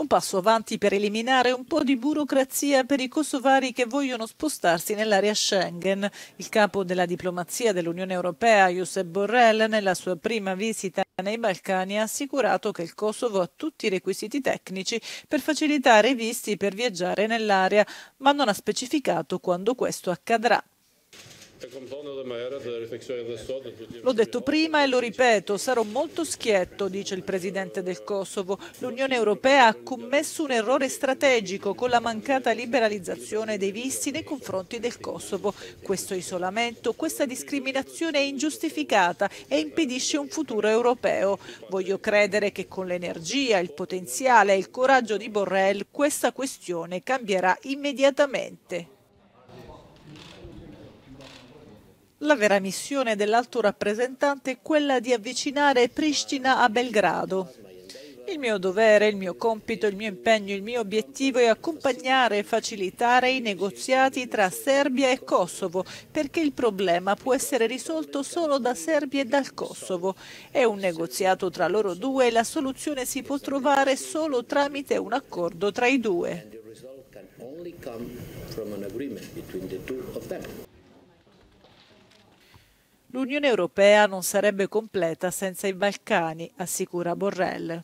Un passo avanti per eliminare un po' di burocrazia per i kosovari che vogliono spostarsi nell'area Schengen. Il capo della diplomazia dell'Unione Europea, Josep Borrell, nella sua prima visita nei Balcani ha assicurato che il Kosovo ha tutti i requisiti tecnici per facilitare i visti per viaggiare nell'area, ma non ha specificato quando questo accadrà. L'ho detto prima e lo ripeto, sarò molto schietto, dice il presidente del Kosovo. L'Unione Europea ha commesso un errore strategico con la mancata liberalizzazione dei visti nei confronti del Kosovo. Questo isolamento, questa discriminazione è ingiustificata e impedisce un futuro europeo. Voglio credere che con l'energia, il potenziale e il coraggio di Borrell questa questione cambierà immediatamente. La vera missione dell'alto rappresentante è quella di avvicinare Pristina a Belgrado. Il mio dovere, il mio compito, il mio impegno, il mio obiettivo è accompagnare e facilitare i negoziati tra Serbia e Kosovo, perché il problema può essere risolto solo da Serbia e dal Kosovo. È un negoziato tra loro due e la soluzione si può trovare solo tramite un accordo tra i due. L'Unione Europea non sarebbe completa senza i Balcani, assicura Borrell.